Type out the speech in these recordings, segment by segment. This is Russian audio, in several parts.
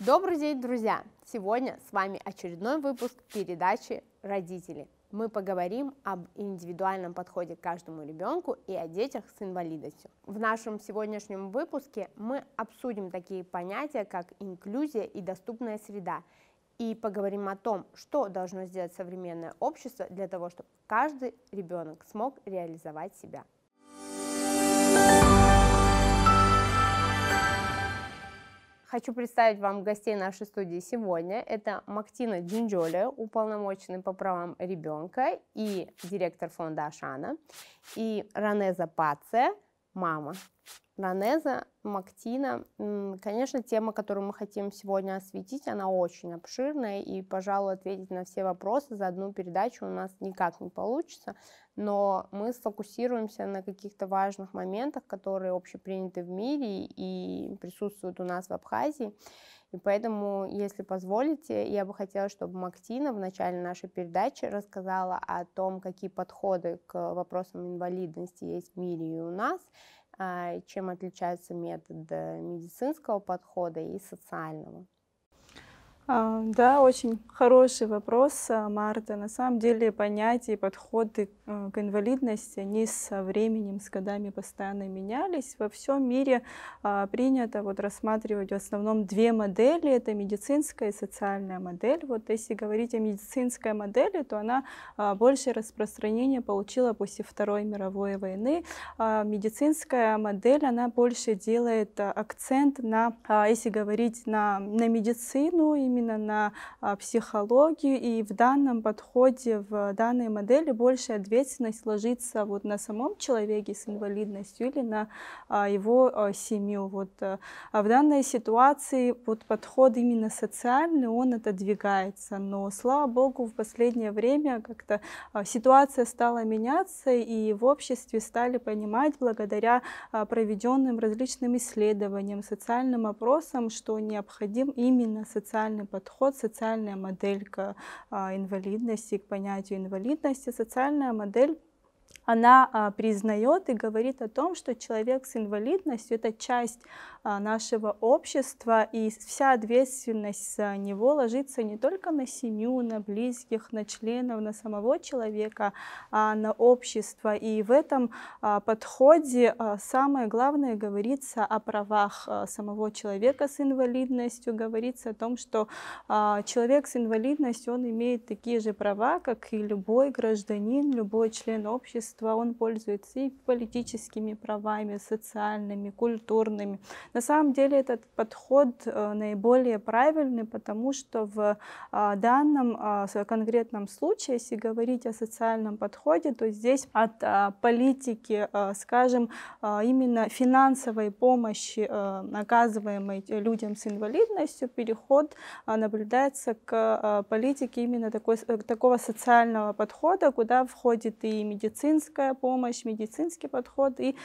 Добрый день, друзья! Сегодня с вами очередной выпуск передачи «Родители». Мы поговорим об индивидуальном подходе к каждому ребенку и о детях с инвалидностью. В нашем сегодняшнем выпуске мы обсудим такие понятия, как инклюзия и доступная среда, и поговорим о том, что должно сделать современное общество для того, чтобы каждый ребенок смог реализовать себя. Хочу представить вам гостей нашей студии сегодня. Это Мактина Джинджоли, уполномоченный по правам ребенка и директор фонда Ашана, и Ранеза Паце, мама. Ранеза, Мактина, конечно, тема, которую мы хотим сегодня осветить, она очень обширная, и, пожалуй, ответить на все вопросы за одну передачу у нас никак не получится, но мы сфокусируемся на каких-то важных моментах, которые общеприняты в мире и присутствуют у нас в Абхазии. И поэтому, если позволите, я бы хотела, чтобы Мактина в начале нашей передачи рассказала о том, какие подходы к вопросам инвалидности есть в мире и у нас, а, чем отличаются методы медицинского подхода и социального. Да, очень хороший вопрос, э, Марта. На самом деле понятия и подходы э, к инвалидности, они со временем, с годами постоянно менялись. Во всем мире а, принято вот рассматривать в основном две модели. Это медицинская и социальная модель. Вот если говорить о медицинской модели, то она а, большее распространение получила после Второй мировой войны. А медицинская модель, она больше делает э, акцент на, если говорить на, на медицину, именно именно на а, психологию, и в данном подходе, в данной модели большая ответственность ложится вот на самом человеке с инвалидностью или на а, его а, семью. Вот. Э, а В данной ситуации вот подход именно социальный, он отодвигается, но, слава богу, в последнее время как-то ситуация стала меняться, и в обществе стали понимать благодаря проведенным различным исследованиям, социальным опросам, что необходим именно социальный подход, социальная модель к а, инвалидности, к понятию инвалидности, социальная модель она а, признает и говорит о том, что человек с инвалидностью – это часть а, нашего общества, и вся ответственность за него ложится не только на семью, на близких, на членов, на самого человека, а на общество. И в этом а, подходе а, самое главное говорится о правах самого человека с инвалидностью, говорится о том, что человек с инвалидностью, он имеет такие же права, как и любой гражданин, любой член общества, он пользуется и политическими правами, социальными, культурными, на самом деле этот подход э, наиболее правильный, потому что в а, данном а, конкретном случае, если говорить о социальном подходе, то здесь от а, политики, э, скажем, именно финансовой помощи, э, оказываемой людям с инвалидностью, переход наблюдается к политике именно такой, такого социального подхода, куда входит и медицинская помощь, медицинский подход, и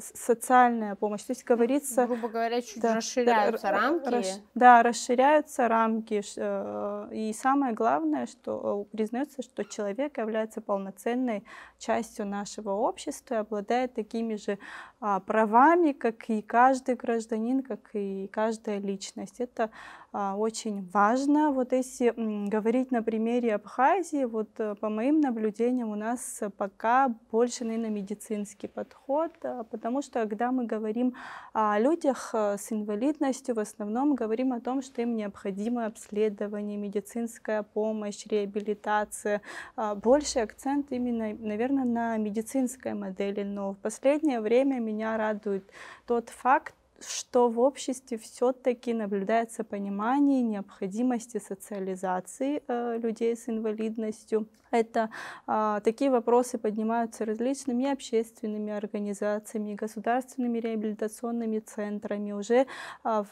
социальная помощь. То есть говорится грубо говоря, чуть да. расширяются рамки. Расш... Да, расширяются рамки. Э, и самое главное, что э, признается, что человек является полноценной частью нашего общества и обладает такими же а, правами, как и каждый гражданин, как и каждая личность. Это а, очень важно. Вот если говорить на примере Абхазии, вот э, по моим наблюдениям у нас пока больше, наверное, медицинский подход, а, потому что когда мы говорим о людях э, с инвалидностью, в основном говорим о том, что им необходимо обследование, медицинская помощь, реабилитация. А, больше акцент именно, наверное, на медицинской модели, но в последнее время меня радует тот факт, что в обществе все-таки наблюдается понимание необходимости социализации э, людей с инвалидностью. Это э, такие вопросы поднимаются различными общественными организациями, государственными реабилитационными центрами. Уже э,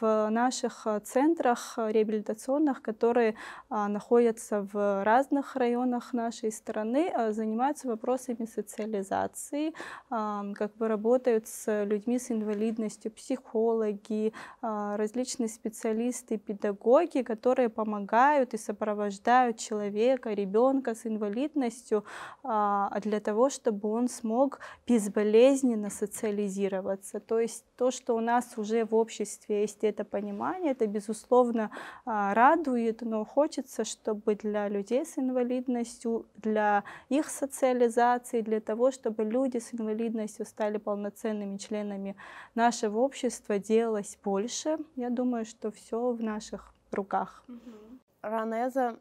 в наших центрах реабилитационных, которые э, находятся в разных районах нашей страны, э, занимаются вопросами социализации, э, как бы работают с людьми с инвалидностью, психологами, психологи, а, различные специалисты, педагоги, которые помогают и сопровождают человека, ребенка с инвалидностью а, для того, чтобы он смог безболезненно социализироваться. То есть то, что у нас уже в обществе есть это понимание, это, безусловно, а, радует, но хочется, чтобы для людей с инвалидностью, для их социализации, для того, чтобы люди с инвалидностью стали полноценными членами нашего общества, количество делалось больше. Я думаю, что все в наших руках. Угу. Ранеза,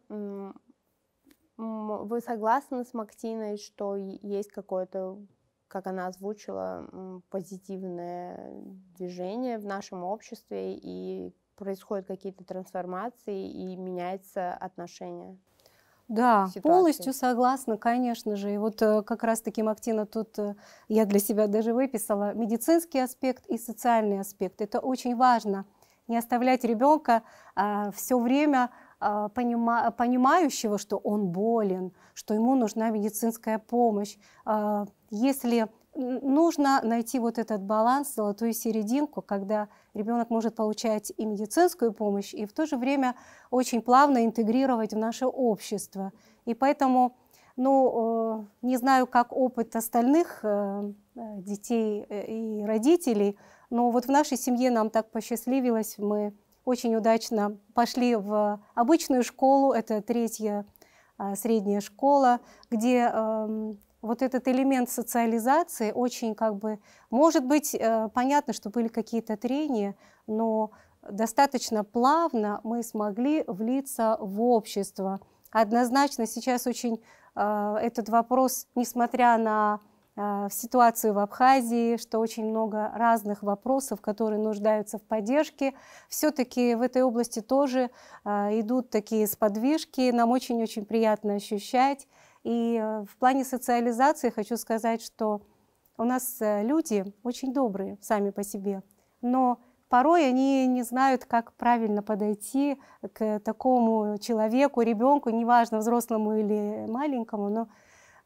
вы согласны с Мактиной, что есть какое-то, как она озвучила, позитивное движение в нашем обществе и происходят какие-то трансформации и меняется отношение? Да, ситуации. полностью согласна, конечно же. И вот э, как раз-таки, Мактина, тут э, я для себя даже выписала медицинский аспект и социальный аспект. Это очень важно. Не оставлять ребенка а, все время а, понима, понимающего, что он болен, что ему нужна медицинская помощь. А, если нужно найти вот этот баланс, золотую серединку, когда ребенок может получать и медицинскую помощь, и в то же время очень плавно интегрировать в наше общество. И поэтому, ну, э, не знаю, как опыт остальных э, э, детей и родителей, но вот в нашей семье нам так посчастливилось, мы очень удачно пошли в обычную школу, это третья средняя школа, где эм, вот этот элемент социализации очень как бы... Может быть, э, понятно, что были какие-то трения, но достаточно плавно мы смогли влиться в общество. Однозначно сейчас очень э, этот вопрос, несмотря на э, ситуацию в Абхазии, что очень много разных вопросов, которые нуждаются в поддержке. Все-таки в этой области тоже идут такие сподвижки, нам очень-очень приятно ощущать. И э, в плане социализации хочу сказать, что у нас э, люди очень добрые сами по себе, но порой они не знают, как правильно подойти к такому человеку, ребенку, неважно, взрослому или маленькому, но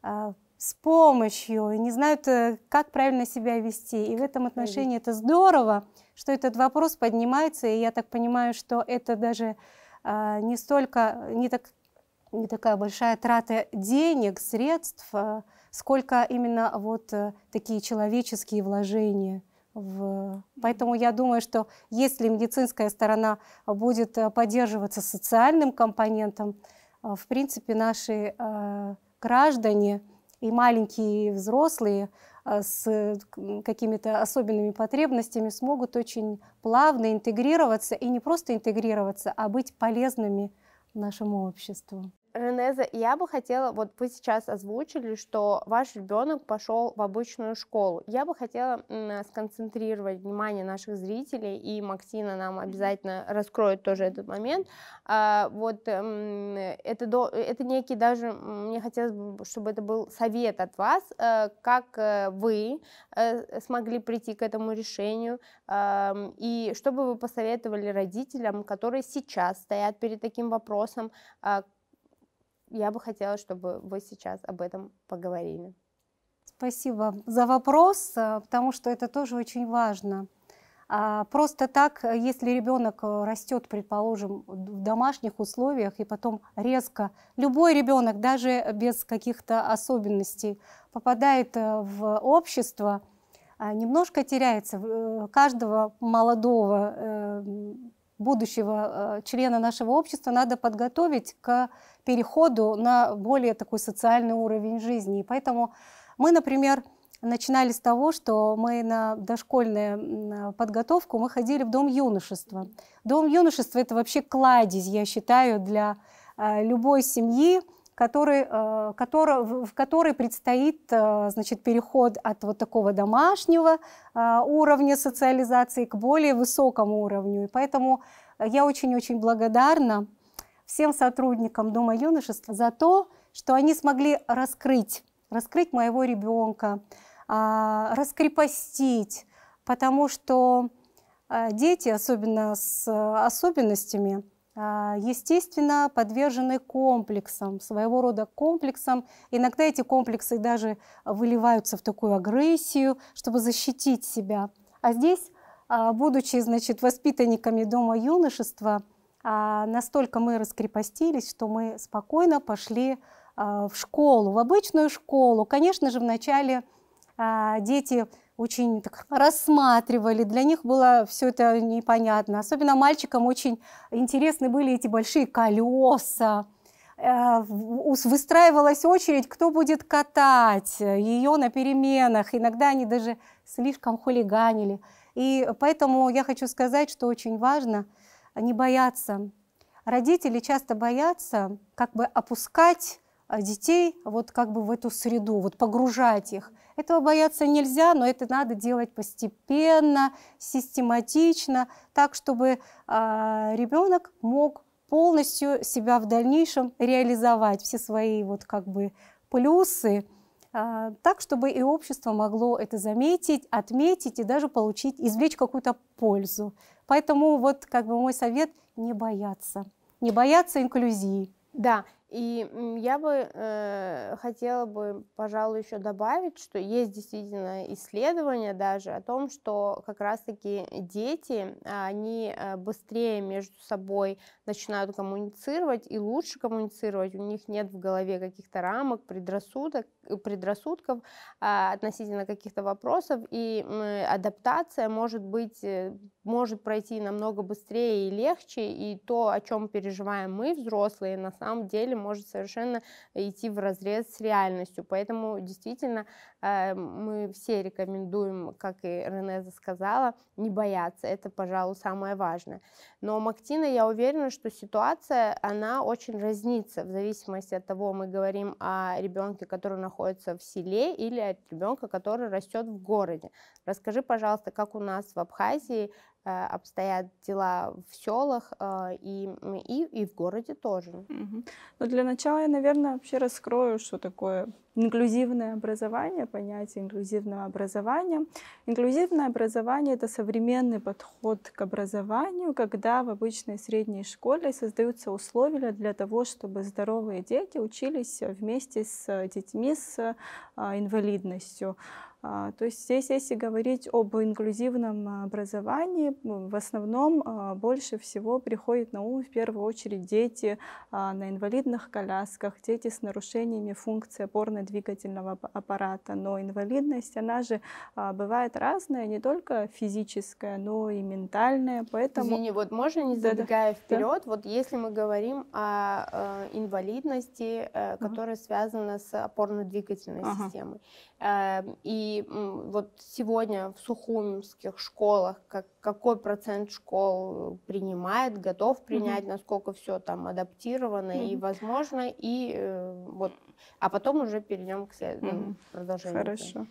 а, с помощью, и не знают, э, как правильно себя вести. И в этом отношении это здорово, что этот вопрос поднимается, и я так понимаю, что это даже а, не столько, не так не такая большая трата денег, средств, а сколько именно вот э, такие человеческие вложения. В... Поэтому я думаю, что если медицинская сторона будет э, поддерживаться социальным компонентом, э, в принципе, наши граждане и маленькие, и взрослые с какими-то особенными потребностями смогут очень плавно интегрироваться и не просто интегрироваться, а быть полезными нашему обществу. Ренеза, я бы хотела, вот вы сейчас озвучили, что ваш ребенок пошел в обычную школу. Я бы хотела сконцентрировать внимание наших зрителей, и Максина нам обязательно раскроет тоже этот момент. А, вот это, до, это некий даже, мне хотелось бы, чтобы это был совет от вас, э, как э, вы э, смогли прийти к этому решению, и что бы вы посоветовали родителям, которые сейчас стоят перед таким вопросом, а, я бы хотела, чтобы вы сейчас об этом поговорили. Спасибо за вопрос, э, потому что это тоже очень важно. А, просто так, э, если ребенок э, растет, предположим, в домашних условиях, и потом резко, любой ребенок, даже без каких-то особенностей, попадает в общество, а, немножко теряется. Каждого молодого будущего э, члена нашего общества надо подготовить к переходу на более такой социальный уровень жизни. И поэтому мы, например, начинали с того, что мы на дошкольную подготовку мы ходили в Дом юношества. Дом юношества – это вообще кладезь, я считаю, для э, любой семьи, который, э, который, в которой предстоит э, значит, переход от вот такого домашнего э, уровня социализации к более высокому уровню. И поэтому я очень-очень благодарна всем сотрудникам Дома юношества за то, что они смогли раскрыть, раскрыть моего ребенка, а, раскрепостить, потому что дети, особенно с особенностями, а, естественно, подвержены комплексам, своего рода комплексам. Иногда эти комплексы даже выливаются в такую агрессию, чтобы защитить себя. А здесь, а, будучи, значит, воспитанниками дома юношества, а, настолько мы раскрепостились, что мы спокойно пошли в школу, в обычную школу. Конечно же, вначале дети очень так, рассматривали, для них было все это непонятно. Особенно мальчикам очень интересны были эти большие колеса. Э, выстраивалась очередь, кто будет катать ее на переменах. Иногда они даже слишком хулиганили. И поэтому я хочу сказать, что очень важно не бояться. Родители часто боятся как бы опускать а, детей вот как бы в эту среду, вот погружать их. Этого бояться нельзя, но это надо делать постепенно, систематично, так, чтобы э, а, ребенок мог полностью себя в дальнейшем реализовать, все свои вот как бы плюсы, э, так, чтобы и общество могло это заметить, отметить и даже получить, извлечь какую-то пользу. Поэтому вот как бы мой совет – не бояться, не бояться инклюзии. Да, и я бы э, хотела бы, пожалуй, еще добавить, что есть действительно исследования даже о том, что как раз-таки дети, а, они э, быстрее между собой начинают коммуницировать и лучше коммуницировать, у них нет в голове каких-то рамок, предрассудок, Э, предрассудков а, относительно каких-то вопросов, и э, адаптация может быть, э, может пройти намного быстрее и легче, и то, о чем переживаем мы, взрослые, на самом деле может совершенно идти в разрез с реальностью. Поэтому действительно мы все рекомендуем, как и Ренеза сказала, не бояться. Это, пожалуй, самое важное. Но Мактина, я уверена, что ситуация, она очень разнится в зависимости от того, мы говорим о ребенке, который на находится в селе или от ребенка, который растет в городе. Расскажи, пожалуйста, как у нас в Абхазии Э, обстоят дела в селах э, и, и, и в городе тоже. Угу. Ну, Но для начала я, наверное, вообще раскрою, что такое инклюзивное образование, понятие инклюзивного образования. Инклюзивное образование — это современный подход к образованию, когда в обычной средней школе создаются условия для того, чтобы здоровые дети учились вместе с детьми с э, инвалидностью. А, то есть здесь, если говорить об инклюзивном образовании, в основном а, больше всего приходит на ум в первую очередь дети а, на инвалидных колясках, дети с нарушениями функции опорно-двигательного аппарата. Но инвалидность, она же бывает разная, не только физическая, но и ментальная. Поэтому... Извини, вот можно не забегая да, вперед, да. вот если мы говорим о э, инвалидности, э, которая ага. связана с опорно-двигательной ага. системой, э, и и вот сегодня в сухумских школах как, какой процент школ э, принимает, готов принять, mm-hmm. насколько все там адаптировано mm-hmm. и возможно, и э, вот, а потом уже перейдем к следующему ну, mm-hmm. продолжению. Хорошо.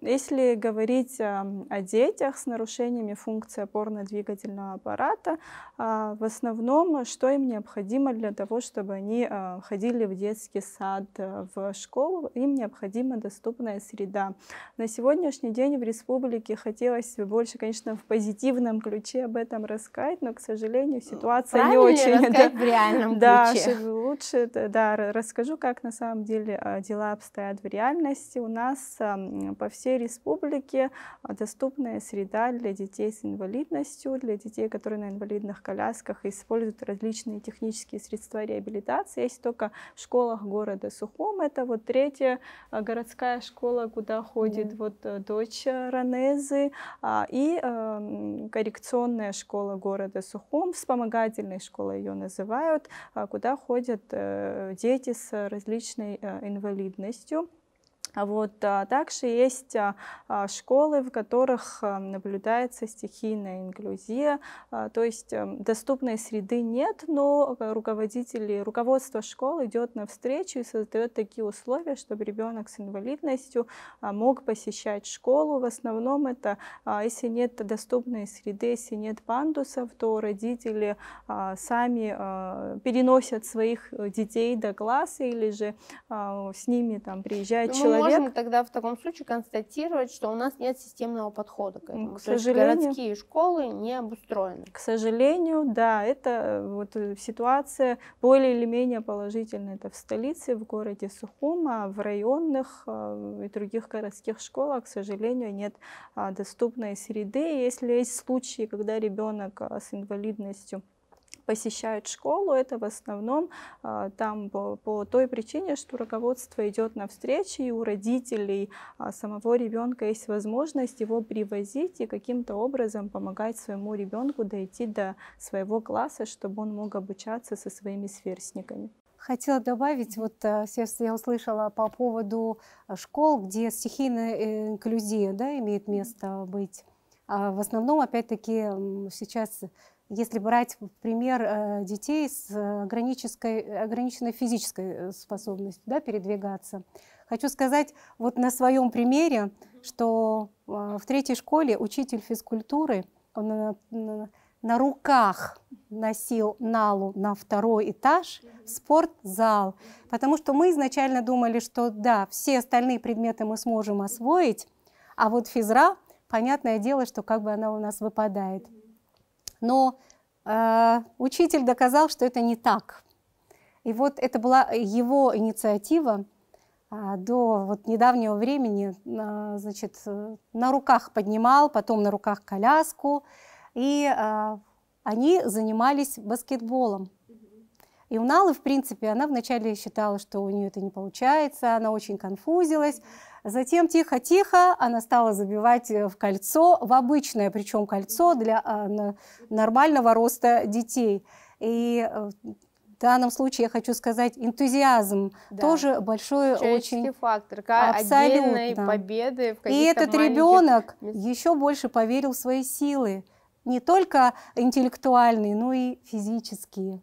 Если говорить о детях с нарушениями функции опорно-двигательного аппарата, а, в основном, а, что им необходимо для того, чтобы они а, ходили в детский сад, э, в школу, им необходима доступная среда. На сегодняшний день в республике хотелось бы больше, конечно, в позитивном ключе об этом рассказать, но, к сожалению, ситуация Правильно не очень... Да, в реальном да, ключе. Да, лучше да, расскажу, как на самом деле дела обстоят в реальности. У нас по всей республике а, доступная среда для детей с инвалидностью, для детей, которые на инвалидных колясках используют различные технические средства реабилитации. Есть только в школах города Сухом. Это вот третья а, городская школа, куда ходит yeah. вот э, дочь э, Ранезы. А, и эм, коррекционная школа города Сухом, вспомогательной школой ее называют, куда ходят э, дети с различной инвалидностью. Вот. А также есть а, а, школы, в которых наблюдается стихийная инклюзия, то есть эм, доступной среды нет, но руководители, руководство школы идет навстречу и создает такие условия, чтобы ребенок с инвалидностью мог посещать школу. В основном это, если нет доступной среды, если нет пандусов, то родители сами переносят своих э, детей до класса или же с ними там приезжает ну, человек человек. Можно тогда в таком случае констатировать, что у нас нет системного подхода к этому. К То есть городские школы не обустроены. К сожалению, да, это э, вот э, ситуация более или менее положительная. Это в столице, в городе Сухума, в районных э, и других городских школах, к сожалению, нет а, доступной среды. Если есть случаи, когда ребенок с инвалидностью посещают школу, это в основном а, там по, по той причине, что руководство идет навстречу, и у родителей а, самого ребенка есть возможность его привозить и каким-то образом помогать своему ребенку дойти до своего класса, чтобы он мог обучаться со своими сверстниками. Хотела добавить, вот э, сейчас я услышала по поводу э, школ, где стихийная э, инклюзия да, имеет место быть. А в основном, опять-таки, сейчас если брать пример э, детей с э, ограниченной физической э, способностью да, передвигаться. Хочу сказать вот на своем примере, что в третьей школе учитель физкультуры он на руках носил Налу на второй этаж в спортзал, потому что мы изначально думали, что да, все остальные предметы мы сможем освоить, а вот физра, понятное дело, что как бы она у нас выпадает но э, учитель доказал, что это не так. И вот это была его инициатива э, до вот недавнего времени, э, значит, на руках поднимал, потом на руках коляску, и э, они занимались баскетболом. И Уналы, в принципе, она вначале считала, что у нее это не получается, она очень конфузилась, Затем тихо-тихо она стала забивать э, в кольцо, в обычное причем кольцо для а, нормального роста детей. И э, в данном случае я хочу сказать энтузиазм да. тоже большой Человеческий очень фактор абсолютно победы в и этот маленьких... ребенок еще больше поверил в свои силы не только интеллектуальные но и физические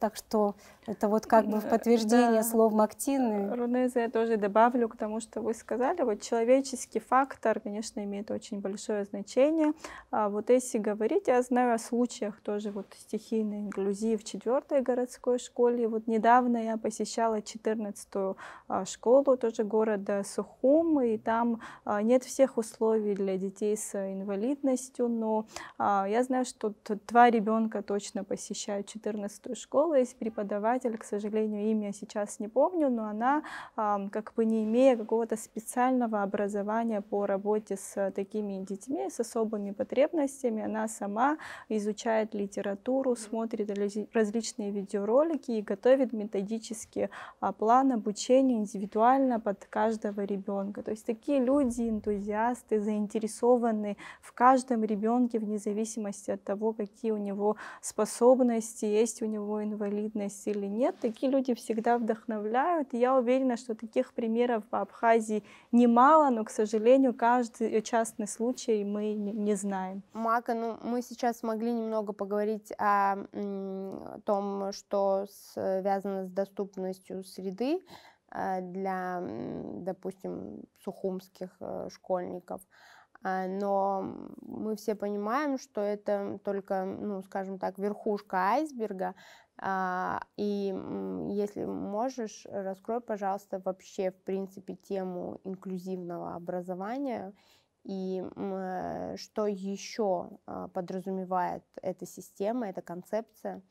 так что это вот как бы в э, подтверждение да. слов Мактины. Э, Рунеза я тоже добавлю к тому, что вы сказали. Вот человеческий фактор, конечно, имеет очень большое значение. А вот если говорить, я знаю о случаях тоже вот стихийной инклюзии в четвертой городской школе. Вот недавно я посещала 14-ю а, школу тоже города Сухум, и там а, нет всех условий для детей с инвалидностью, но а, я знаю, что два ребенка точно посещают 14-ю школу, есть преподаватель преподаватель, к сожалению, имя сейчас не помню, но она, как бы не имея какого-то специального образования по работе с такими детьми, с особыми потребностями, она сама изучает литературу, смотрит различные видеоролики и готовит методический а, план обучения индивидуально под каждого ребенка. То есть такие люди, энтузиасты, заинтересованы в каждом ребенке вне зависимости от того, какие у него способности, есть у него инвалидность или или нет, такие люди всегда вдохновляют. И я уверена, что таких примеров в Абхазии немало, но, к сожалению, каждый частный случай мы не знаем. Мака, ну мы сейчас могли немного поговорить о том, что связано с доступностью среды э, для, допустим, сухумских э, школьников э, но мы все понимаем, что это только, ну, скажем так, верхушка айсберга, а, и если можешь, раскрой, пожалуйста, вообще, в принципе, тему инклюзивного образования и э, что еще а, подразумевает эта система, эта концепция,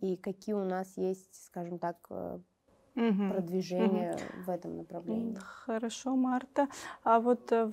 и какие у нас есть, скажем так, угу. продвижение угу. в этом направлении. Хорошо, Марта. А вот э,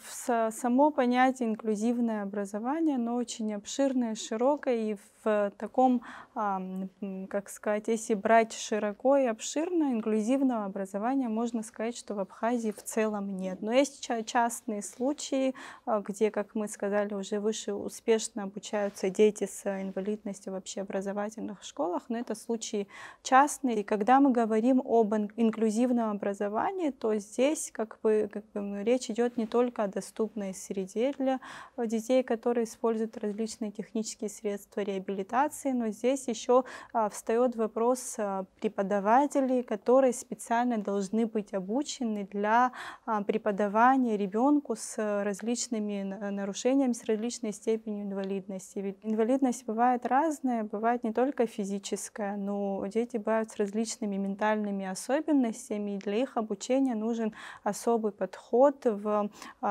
само понятие инклюзивное образование, оно очень обширное, широкое, и в таком, как сказать, если брать широко и обширно, инклюзивного образования можно сказать, что в Абхазии в целом нет. Но есть частные случаи, а, где, как мы сказали, уже выше успешно обучаются дети с инвалидностью вообще в образовательных школах, но это случаи частные. И когда мы говорим об инклюзивном образовании, то здесь как бы, как бы речь идет не только о доступной среде для э, детей, которые используют различные технические средства реабилитации, реабилитации, но здесь еще а, встает вопрос а, преподавателей, которые специально должны быть обучены для а, преподавания ребенку с различными нарушениями, с различной степенью инвалидности. Ведь инвалидность бывает разная, бывает не только физическая, но дети бывают с различными ментальными особенностями, и для их обучения нужен особый подход. В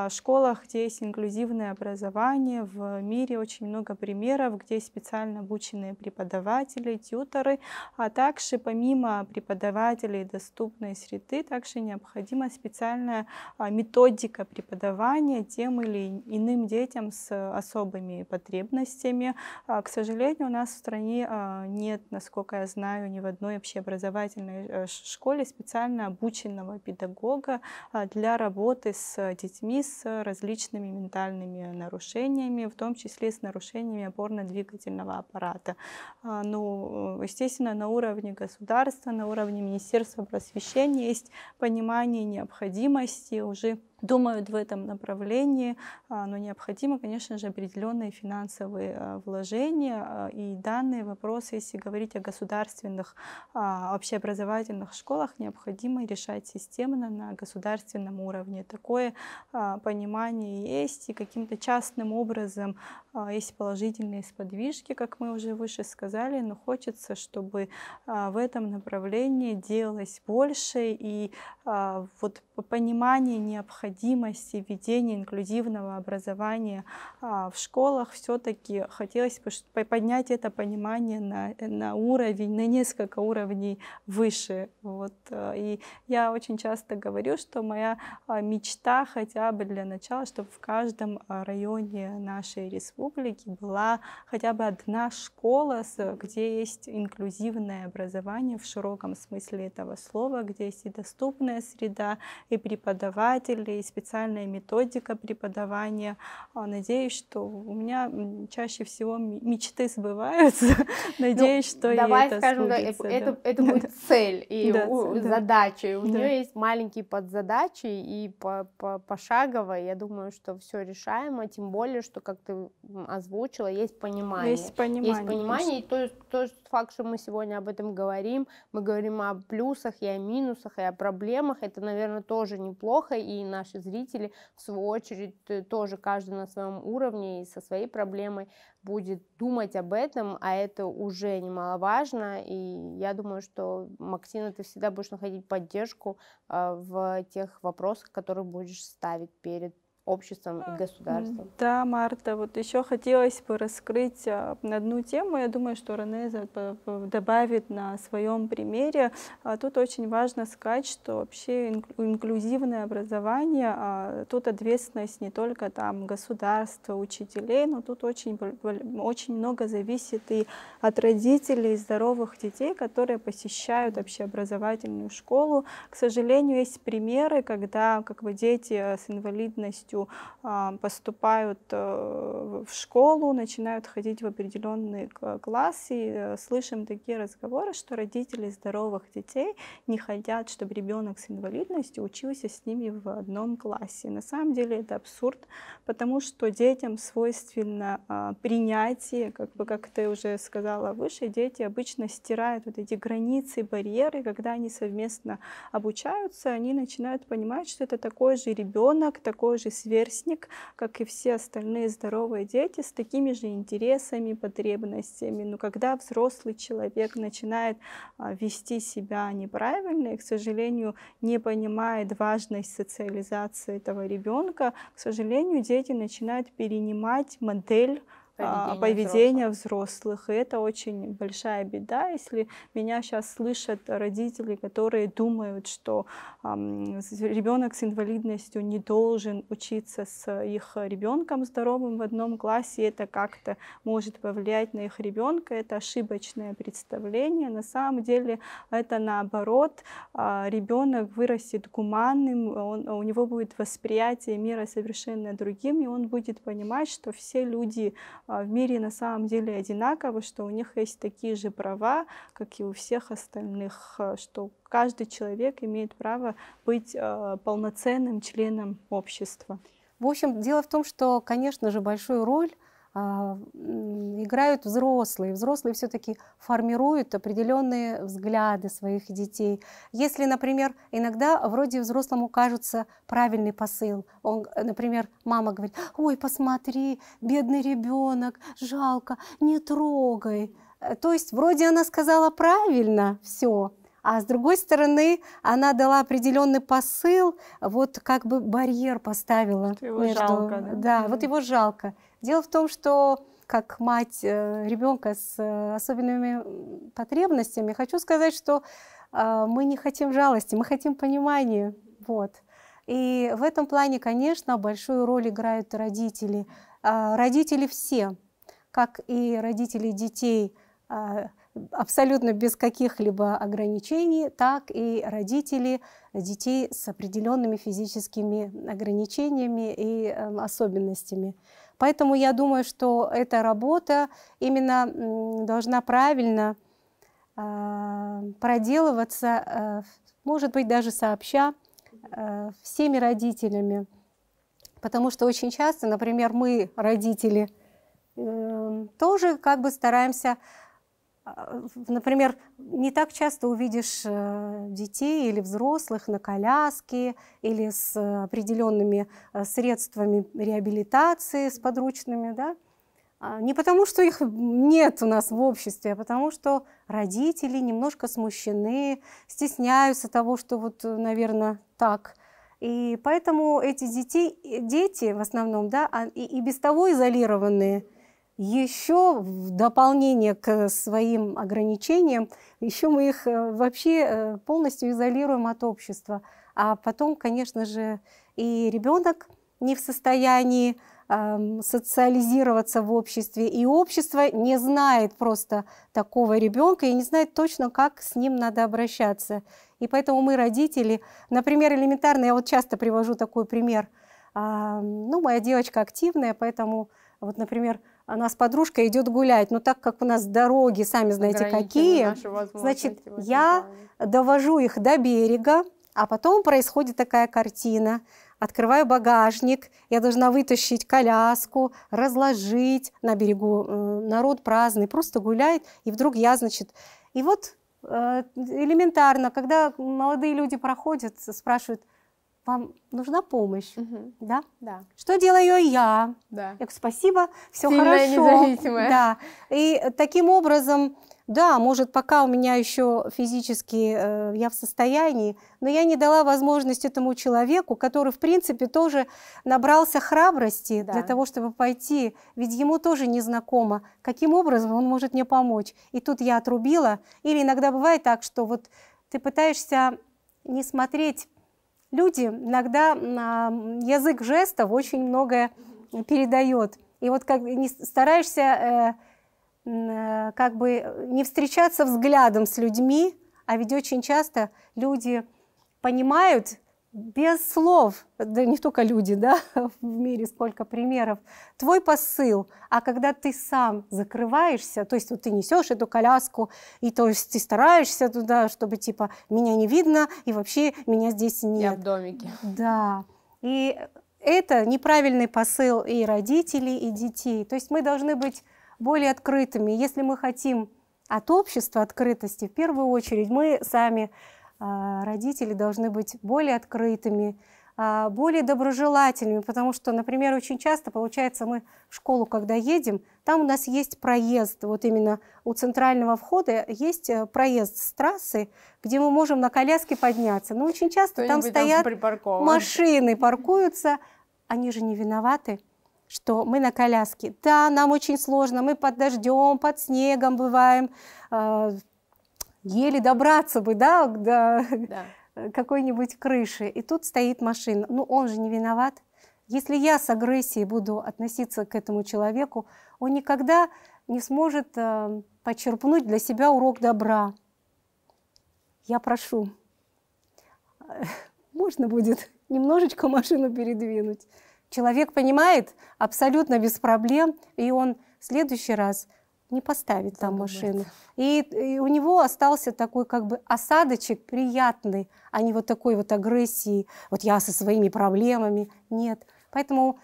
школах, где есть инклюзивное образование, в мире очень много примеров, где специально специально обученные преподаватели, тьюторы, а также помимо преподавателей доступной среды, также необходима специальная а, методика преподавания тем или иным детям с особыми потребностями. А, к сожалению, у нас в стране а, нет, насколько я знаю, ни в одной общеобразовательной э, школе специально обученного педагога для работы с детьми с различными ментальными нарушениями, в том числе с нарушениями опорно-двигательного аппарата. А, ну, естественно, на уровне государства, на уровне Министерства просвещения есть понимание необходимости уже думают в этом направлении, а, но необходимо, конечно же, определенные финансовые а, вложения. А, и данный вопрос, если говорить о государственных общеобразовательных школах, необходимо решать системно на государственном уровне. Такое понимание есть, и каким-то частным образом есть положительные сподвижки, как мы уже выше сказали, но хочется, чтобы в этом направлении делалось больше, и вот понимание необходимости введения инклюзивного образования а, в школах все-таки хотелось бы поднять это понимание на, на уровень, на несколько уровней выше. Вот. Э, и я очень часто говорю, что моя а, мечта хотя бы для начала, чтобы в каждом а, районе нашей республики была хотя бы одна школа, где есть инклюзивное образование в широком смысле этого слова, где есть и доступная среда, и преподаватели, и специальная методика преподавания. А, надеюсь, что у меня чаще всего мечты сбываются. Ну, надеюсь, ну, что давай это скажем, сбудется, это, да. это будет цель и да, у, да. задача. У да. есть маленькие подзадачи и по, по, пошагово. Я думаю, что все решаемо, тем более, что, как ты озвучила, есть понимание. Есть понимание. Есть понимание, и то, то, факт, что мы сегодня об этом говорим, мы говорим о плюсах и о минусах, и о проблемах, это, наверное, тоже неплохо, и наши зрители, в свою очередь, э, тоже каждый на своем уровне и со своей проблемой будет думать об этом, а это уже немаловажно, и я думаю, что, Максина, ты всегда будешь находить поддержку а, в тех вопросах, которые будешь ставить перед обществом и государством. Да, Марта, вот еще хотелось бы раскрыть а, одну тему. Я думаю, что Ренеза добавит на своем примере. А тут очень важно сказать, что вообще инклюзивное образование, а, тут ответственность не только там государства, учителей, но тут очень, очень много зависит и от родителей, здоровых детей, которые посещают общеобразовательную школу. К сожалению, есть примеры, когда как бы дети э, с инвалидностью полностью а, поступают э, в школу, начинают ходить в определенные классы, и э, слышим такие разговоры, что родители здоровых детей не хотят, чтобы ребенок с инвалидностью учился с ними в одном классе. На самом деле это абсурд, потому что детям свойственно а, принятие, как бы как ты уже сказала выше, дети обычно стирают вот эти границы, барьеры, когда они совместно обучаются, они начинают понимать, что это такой же ребенок, такой же сверстник, как и все остальные здоровые дети, с такими же интересами, потребностями. Но когда взрослый человек начинает а, вести себя неправильно и, к сожалению, не понимает важность социализации этого ребенка, к сожалению, дети начинают перенимать модель поведения, а, поведения взрослых. взрослых. И это очень большая беда, если меня сейчас слышат родители, которые думают, что эм, ребенок с инвалидностью не должен учиться с их ребенком здоровым в одном классе, это как-то может повлиять на их ребенка, это ошибочное представление. На самом деле это наоборот, э, а, ребенок вырастет гуманным, он, у него будет восприятие мира совершенно другим, и он будет понимать, что все люди а, в мире на самом деле одинаковы, что у них есть такие же права, как и у всех остальных, э, что каждый человек имеет право быть э, полноценным членом общества. В общем, дело в том, что, конечно же, большую роль а, играют взрослые. Взрослые все-таки формируют определенные взгляды своих детей. Если, например, иногда вроде взрослому кажется правильный посыл, он, например, мама говорит, ой, посмотри, бедный ребенок, жалко, не трогай. Э, то есть вроде она сказала правильно все, а с другой стороны она дала определенный посыл, вот как бы барьер поставила. Что его между, жалко, да? да, mm вот его жалко. Дело в том, что как мать э, ребенка с э, особенными потребностями, хочу сказать, что э, мы не хотим жалости, мы хотим понимания. Вот. И в этом плане, конечно, большую роль играют родители. Родители все, как и родители детей, абсолютно без каких-либо ограничений, так и родители детей с определенными физическими ограничениями и эм, особенностями. Поэтому я думаю, что эта работа именно должна правильно а, проделываться, э, может быть, даже сообща э, всеми родителями. Потому что очень часто, например, мы, родители, э, тоже как бы стараемся а, например, не так часто увидишь э, детей или взрослых на коляске или с э, определенными э, средствами реабилитации, с подручными, да? А, не потому, что их нет у нас в обществе, а потому, что родители немножко смущены, стесняются того, что вот, наверное, так. И поэтому эти дети, дети в основном, да, а, и, и без того изолированные, еще в дополнение к своим ограничениям, еще мы их э, вообще э, полностью изолируем от общества. А потом, конечно же, и ребенок не в состоянии эм, социализироваться в обществе, и общество не знает просто такого ребенка и не знает точно, как с ним надо обращаться. И поэтому мы, родители, например, элементарно, я вот часто привожу такой пример, а, ну, моя девочка активная, поэтому вот, например, она а с подружкой идет гулять, но так как у нас дороги, сами знаете, какие, значит, я довожу их до берега, а потом происходит такая картина. Открываю багажник, я должна вытащить коляску, разложить. На берегу э, народ праздный, просто гуляет, и вдруг я, значит... И вот э, элементарно, когда молодые люди проходят, спрашивают, вам нужна помощь, угу. да? Да. Что делаю я? Да. Я говорю, спасибо, все Сильная, хорошо. Независимая. Да. И таким образом, да, может, пока у меня еще физически э, я в состоянии, но я не дала возможность этому человеку, который, в принципе, тоже набрался храбрости да. для того, чтобы пойти, ведь ему тоже незнакомо, каким образом он может мне помочь. И тут я отрубила. Или иногда бывает так, что вот ты пытаешься не смотреть люди иногда а, язык жестов очень многое передает. И вот как не стараешься э, э, как бы не встречаться взглядом с людьми, а ведь очень часто люди понимают без слов, да не только люди, да, в мире сколько примеров, твой посыл, а когда ты сам закрываешься, то есть вот ты несешь эту коляску, и то есть ты стараешься туда, чтобы типа меня не видно, и вообще меня здесь нет. Я в домике. Да, и это неправильный посыл и родителей, и детей. То есть мы должны быть более открытыми. Если мы хотим от общества открытости, в первую очередь мы сами а, родители должны быть более открытыми, а, более доброжелательными, потому что, например, очень часто получается, мы в школу, когда едем, там у нас есть проезд, вот именно у центрального входа есть э, проезд с трассы, где мы можем на коляске подняться. Но очень часто там стоят там машины, паркуются, они же не виноваты что мы на коляске. Да, нам очень сложно, мы под дождем, под снегом бываем, а, еле добраться бы, да, до да. какой-нибудь крыши. И тут стоит машина. Ну, он же не виноват. Если я с агрессией буду относиться к этому человеку, он никогда не сможет э, почерпнуть для себя урок добра. Я прошу, можно будет немножечко машину передвинуть. Человек понимает абсолютно без проблем, и он в следующий раз – не поставить там машину. И, и у него остался такой как бы осадочек приятный, а не вот такой вот агрессии, вот я со своими проблемами. Нет. Поэтому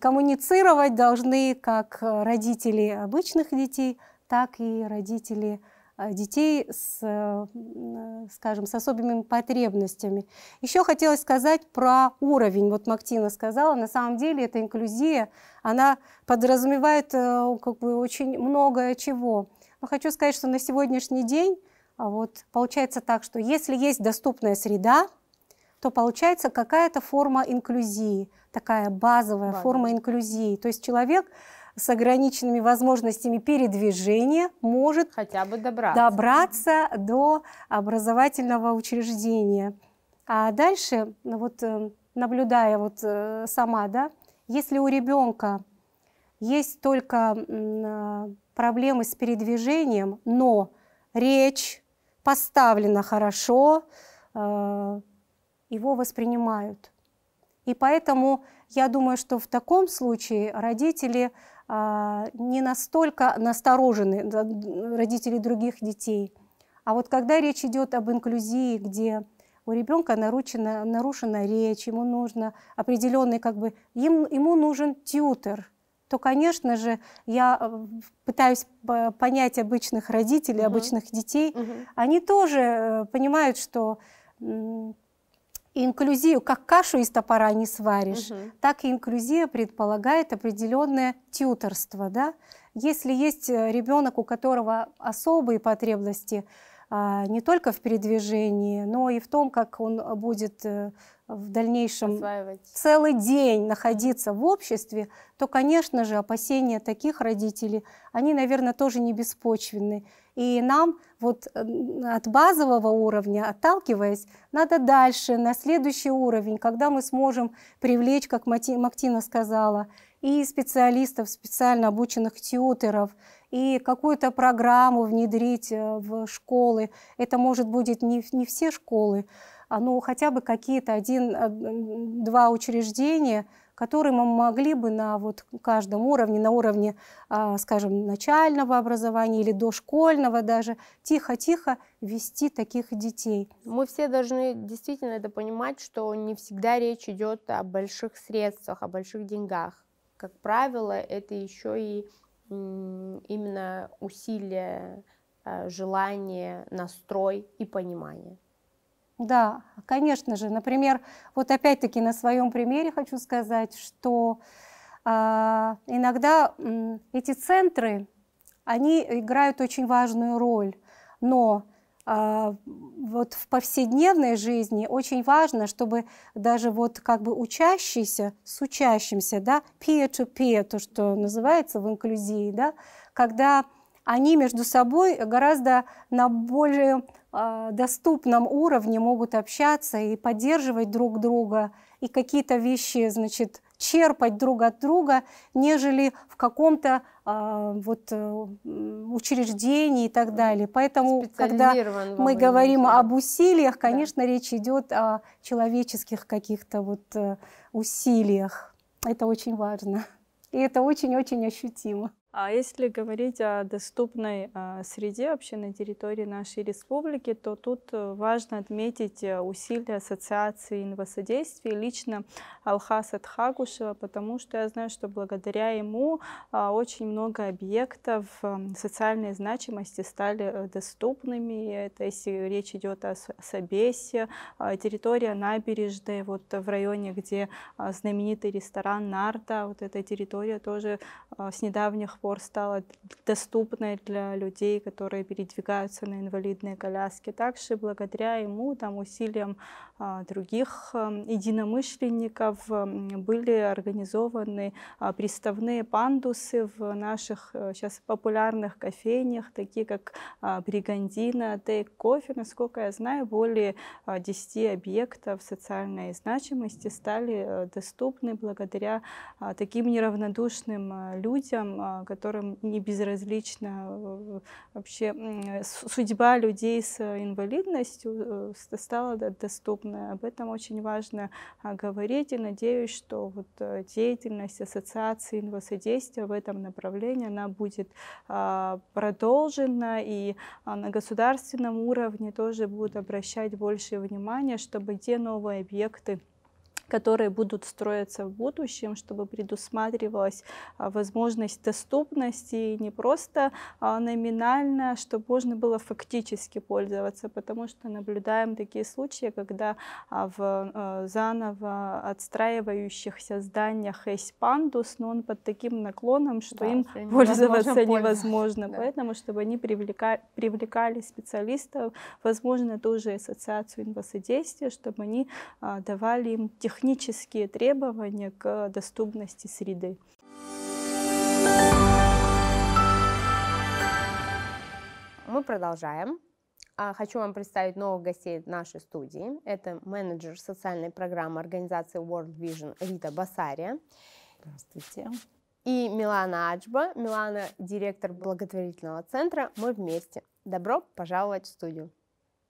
коммуницировать должны как э, родители обычных детей, так и родители Э, детей с, э, э, скажем, с особыми потребностями. Еще хотелось сказать про уровень. Вот Мактина сказала, на самом деле эта инклюзия, она подразумевает как бы, очень многое чего. Но хочу сказать, что на сегодняшний день а вот, получается так, что если есть доступная среда, то получается какая-то форма инклюзии, такая базовая Базовый. форма инклюзии. То есть человек с ограниченными возможностями передвижения может хотя бы добраться, добраться до образовательного учреждения. А дальше, ну вот э, наблюдая вот э, сама, да, если у ребенка есть только а, проблемы с передвижением, но речь поставлена хорошо, э, его воспринимают. И поэтому я думаю, что в таком случае родители а, не настолько насторожены родители других детей. А вот когда речь идет об инклюзии, где у ребенка нарушена, нарушена речь, ему нужно определенный, как бы, им, ему нужен тьютер, то, конечно же, я э, пытаюсь понять обычных родителей, угу. обычных детей. Угу. Они тоже э, понимают, что и инклюзию, как кашу из топора не сваришь, угу. так и инклюзия предполагает определенное тьюторство. Да? Если есть э, ребенок, у которого особые потребности, а, не только в передвижении, но и в том, как он будет э, в дальнейшем Осваивать. целый день находиться в обществе, то, конечно же, опасения таких родителей, они, наверное, тоже не беспочвенны. И нам вот э, от базового уровня, отталкиваясь, надо дальше, на следующий уровень, когда мы сможем привлечь, как Мактина сказала, и специалистов, специально обученных тьютеров, и какую-то программу внедрить э, в школы. Это, может, будет не, не все школы, а, но ну, хотя бы какие-то один-два э, учреждения – которые мы могли бы на вот каждом уровне, на уровне, а, скажем, начального образования или дошкольного даже, тихо-тихо вести таких детей. Мы все должны действительно это понимать, что не всегда речь идет о больших средствах, о больших деньгах. Как правило, это еще и именно усилия, а, желание, настрой и понимание. Да, конечно же. Например, вот опять-таки на своем примере хочу сказать, что э, иногда э, эти центры, они играют очень важную роль, но э, вот в повседневной жизни очень важно, чтобы даже вот как бы учащийся с учащимся, да, peer-to-peer, то, что называется в инклюзии, да, когда они между собой гораздо на более а, доступном уровне могут общаться и поддерживать друг друга, и какие-то вещи, значит, черпать друг от друга, нежели в каком-то а, э, вот учреждении и так далее. Поэтому, когда мы говорим об усилиях, конечно, да. речь идет о человеческих каких-то вот э, усилиях. Это очень важно. И это очень-очень ощутимо. А если говорить о доступной а, среде вообще на территории нашей республики, то тут э, важно отметить э, усилия Ассоциации инвасодействия, лично Алхаса Тхагушева, потому что я знаю, что благодаря ему а, очень много объектов эм, социальной значимости стали э, доступными. Это если речь идет о Собесе, а, территория набережной, вот в районе, где знаменитый ресторан Нарта, вот эта территория тоже с недавних пор стала доступной для людей, которые передвигаются на инвалидные коляски. Также благодаря ему, там, усилиям а, других эм, единомышленников эм, были организованы а, приставные пандусы в наших сейчас э, популярных кофейнях, такие как а, Бригандина, Тейк Кофе. Насколько я знаю, более 10 объектов социальной значимости стали э, доступны благодаря таким неравнодушным э, людям, которым не безразлична э, вообще судьба людей с инвалидностью э, стала доступна. Об этом очень важно а, говорить и надеюсь, что вот э, деятельность ассоциации инвосодействия в этом направлении она будет а, продолжена и а, на государственном уровне тоже будут обращать больше внимания, чтобы те новые объекты, которые будут строиться в будущем, чтобы предусматривалась а, возможность доступности не просто а, номинально, чтобы можно было фактически пользоваться, потому что наблюдаем такие случаи, когда а, в заново отстраивающихся зданиях есть пандус, но он под таким наклоном, что да, им пользоваться невозможно. Да. Поэтому, чтобы они привлекали, привлекали специалистов, возможно, тоже ассоциацию инвасодействия, чтобы они давали им тех, технические требования к доступности среды. Мы продолжаем. А, хочу вам представить новых гостей нашей студии. Это менеджер социальной программы организации World Vision Рита Басария. Здравствуйте. И Милана Аджба. Милана – директор благотворительного центра «Мы вместе». Добро пожаловать в студию.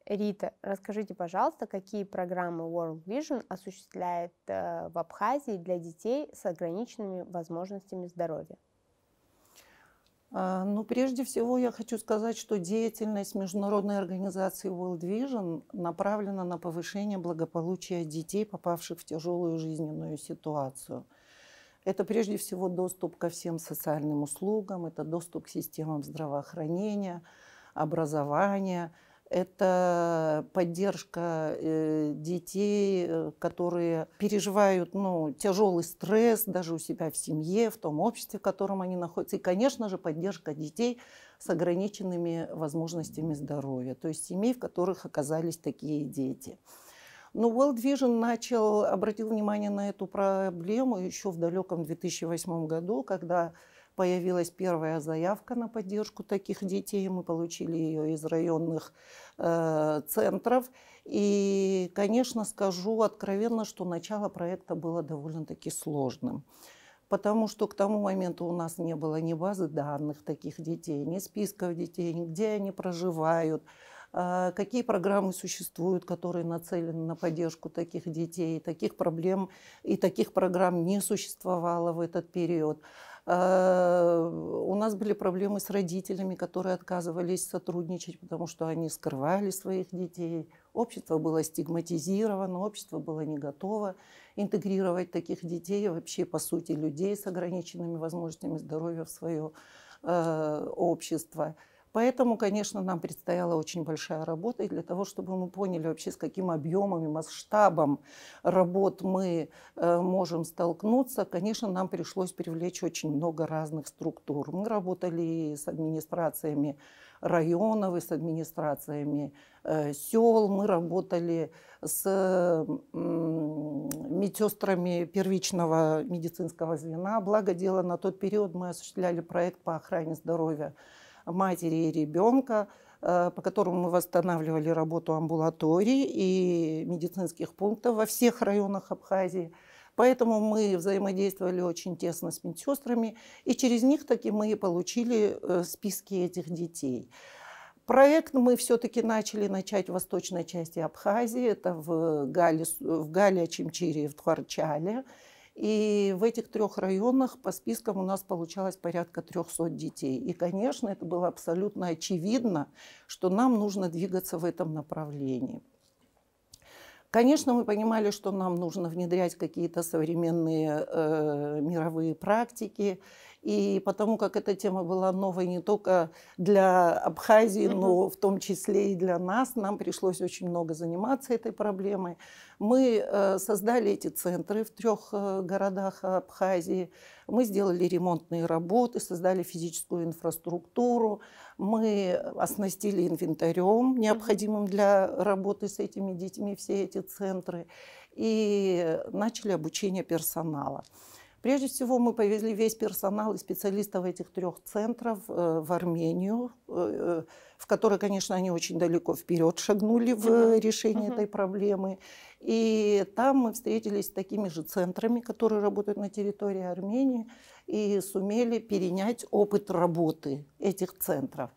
Рита, расскажите, пожалуйста, какие программы World Vision осуществляет э, в Абхазии для детей с ограниченными возможностями здоровья? А, ну, прежде всего, я хочу сказать, что деятельность международной организации World Vision направлена на повышение благополучия детей, попавших в тяжелую жизненную ситуацию. Это прежде всего доступ ко всем социальным услугам, это доступ к системам здравоохранения, образования – это поддержка э, детей, э, которые переживают ну, тяжелый стресс даже у себя в семье, в том обществе, в котором они находятся. И, конечно же, поддержка детей с ограниченными возможностями здоровья, то есть семей, в которых оказались такие дети. Но ну, World Vision начал, обратил внимание на эту проблему еще в далеком 2008 году, когда появилась первая заявка на поддержку таких детей. Мы получили ее из районных э, центров. И, конечно, скажу откровенно, что начало проекта было довольно-таки сложным потому что к тому моменту у нас не было ни базы данных таких детей, ни списков детей, ни где они проживают, э, какие программы существуют, которые нацелены на поддержку таких детей. Таких проблем и таких программ не существовало в этот период. Э, у нас были проблемы с родителями, которые отказывались сотрудничать, потому что они скрывали своих детей. Общество было стигматизировано, общество было не готово интегрировать таких детей, вообще, по сути, людей с ограниченными возможностями здоровья в свое э, общество. Поэтому, конечно, нам предстояла очень большая работа, и для того, чтобы мы поняли вообще, с каким объемом и масштабом работ мы э, можем столкнуться, конечно, нам пришлось привлечь очень много разных структур. Мы работали с администрациями районов и с администрациями э, сел, мы работали с э, медсестрами первичного медицинского звена. Благо дело, на тот период мы осуществляли проект по охране здоровья матери и ребенка, э, по которому мы восстанавливали работу амбулаторий и медицинских пунктов во всех районах Абхазии. Поэтому мы взаимодействовали очень тесно с медсестрами, и через них таки мы и получили э, списки этих детей. Проект мы все-таки начали начать в восточной части Абхазии, это в Гале, в Гале Чимчире и в Тхварчале. И в этих трех районах по спискам у нас получалось порядка 300 детей. И, конечно, это было абсолютно очевидно, что нам нужно двигаться в этом направлении. Конечно, мы понимали, что нам нужно внедрять какие-то современные э, мировые практики. И потому как эта тема была новой не только для Абхазии, но в том числе и для нас, нам пришлось очень много заниматься этой проблемой. Мы э, создали эти центры в трех э, городах Абхазии. Мы сделали ремонтные работы, создали физическую инфраструктуру, мы оснастили инвентарем, необходимым для работы с этими детьми, все эти центры, и начали обучение персонала. Прежде всего мы повезли весь персонал и специалистов этих трех центров э, в Армению, э, э, в которой, конечно, они очень далеко вперед шагнули в mm решение этой проблемы. И там мы встретились с такими же центрами, которые работают на территории Армении, и сумели перенять опыт работы этих центров.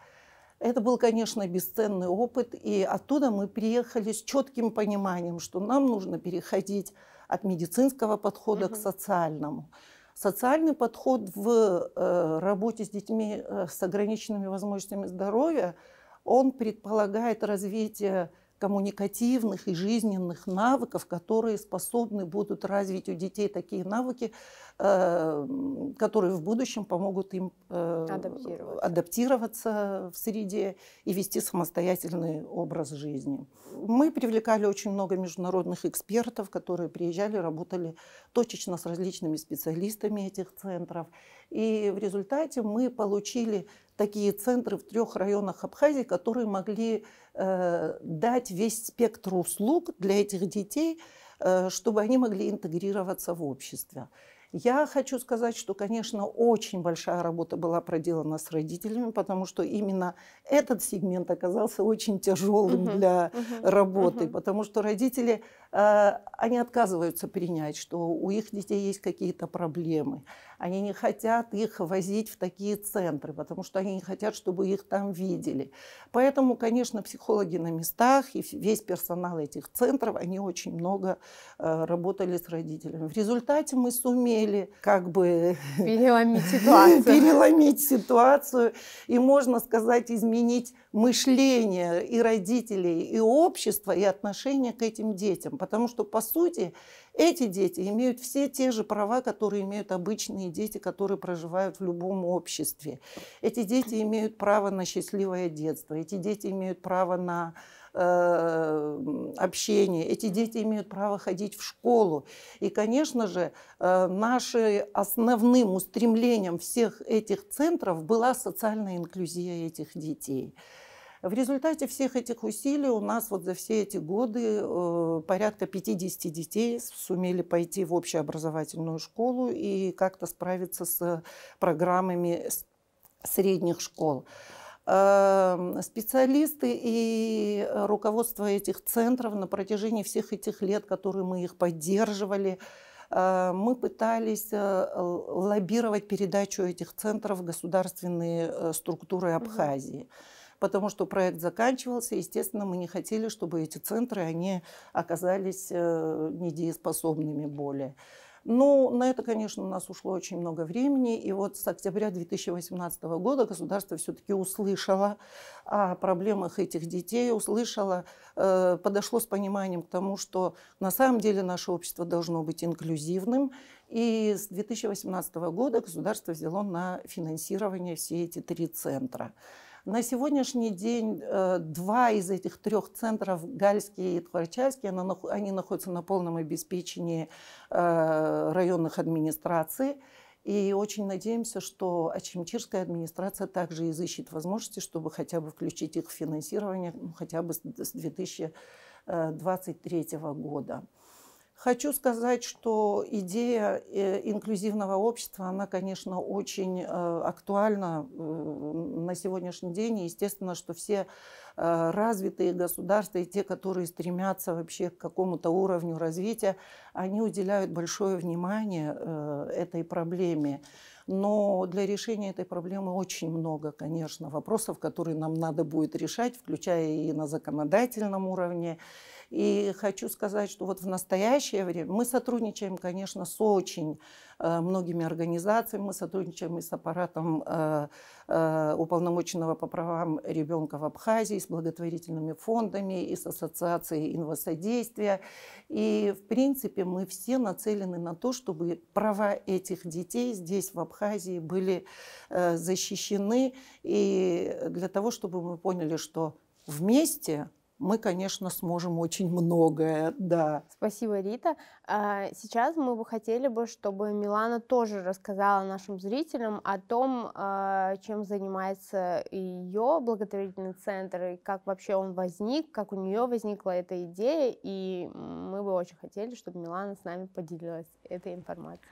Это был, конечно, бесценный опыт, и оттуда мы приехали с четким пониманием, что нам нужно переходить от медицинского подхода угу. к социальному. Социальный подход в э, работе с детьми э, с ограниченными возможностями здоровья, он предполагает развитие коммуникативных и жизненных навыков, которые способны будут развить у детей такие навыки, эм, которые в будущем помогут им э, адаптироваться. адаптироваться в среде и вести самостоятельный образ жизни. Мы привлекали очень много международных экспертов, которые приезжали, работали точечно с различными специалистами этих центров. И в результате мы получили такие центры в трех районах Абхазии, которые могли э, дать весь спектр услуг для этих детей, э, чтобы они могли интегрироваться в общество. Я хочу сказать, что, конечно, очень большая работа была проделана с родителями, потому что именно этот сегмент оказался очень тяжелым угу, для угу, работы, угу. потому что родители Э, они отказываются принять, что у их детей есть какие-то проблемы. Они не хотят их возить в такие центры, потому что они не хотят, чтобы их там видели. Поэтому, конечно, психологи на местах и весь персонал этих центров, они очень много э, работали с родителями. В результате мы сумели как бы переломить ситуацию, переломить ситуацию и, можно сказать, изменить мышление и родителей, и общества, и отношение к этим детям. Потому что, по сути, эти дети имеют все те же права, которые имеют обычные дети, которые проживают в любом обществе. Эти дети имеют право на счастливое детство, эти дети имеют право на э, общение, эти дети имеют право ходить в школу. И, конечно же, э, нашим основным устремлением всех этих центров была социальная инклюзия этих детей. В результате всех этих усилий у нас вот за все эти годы э, порядка 50 детей сумели пойти в общеобразовательную школу и как-то справиться с программами средних школ эм, специалисты и руководство этих центров на протяжении всех этих лет, которые мы их поддерживали, э, мы пытались э, лоббировать передачу этих центров в государственные э, структуры Абхазии. Угу потому что проект заканчивался. Естественно, мы не хотели, чтобы эти центры они оказались э, недееспособными более. Ну, на это, конечно, у нас ушло очень много времени. И вот с октября 2018 года государство все-таки услышало о проблемах этих детей, услышало, э, подошло с пониманием к тому, что на самом деле наше общество должно быть инклюзивным. И с 2018 года государство взяло на финансирование все эти три центра. На сегодняшний день э, два из этих трех центров, Гальский и Творчальский, они находятся на полном обеспечении э, районных администраций. И очень надеемся, что Ачимчирская администрация также изыщет возможности, чтобы хотя бы включить их в финансирование ну, хотя бы с 2023 э, года. Хочу сказать, что идея э, инклюзивного общества, она, конечно, очень э, актуальна э, на сегодняшний день. естественно, что все развитые государства и те, которые стремятся вообще к какому-то уровню развития, они уделяют большое внимание этой проблеме. Но для решения этой проблемы очень много, конечно, вопросов, которые нам надо будет решать, включая и на законодательном уровне, и хочу сказать, что вот в настоящее время мы сотрудничаем, конечно, с очень э, многими организациями, мы сотрудничаем и с аппаратом э, э, уполномоченного по правам ребенка в Абхазии, с благотворительными фондами, и с ассоциацией инвосодействия. И, в принципе, мы все нацелены на то, чтобы права этих детей здесь, в Абхазии, были защищены. И для того, чтобы мы поняли, что вместе – мы, конечно, сможем очень многое, да. Спасибо, Рита. А, сейчас мы бы хотели бы, чтобы Милана тоже рассказала нашим зрителям о том, а, чем занимается ее благотворительный центр, и как вообще он возник, как у нее возникла эта идея, и мы бы очень хотели, чтобы Милана с нами поделилась этой информацией.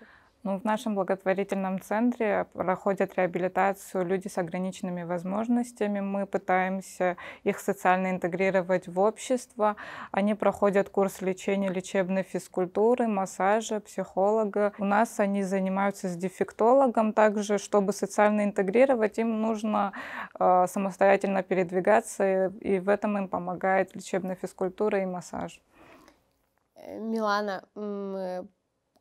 Ну, в нашем благотворительном центре проходят реабилитацию люди с ограниченными возможностями. Мы пытаемся их социально интегрировать в общество. Они проходят курс лечения лечебной физкультуры, массажа, психолога. У нас они занимаются с дефектологом также. Чтобы социально интегрировать, им нужно э, самостоятельно передвигаться, и, и в этом им помогает лечебная физкультура и массаж. Э, Милана, э,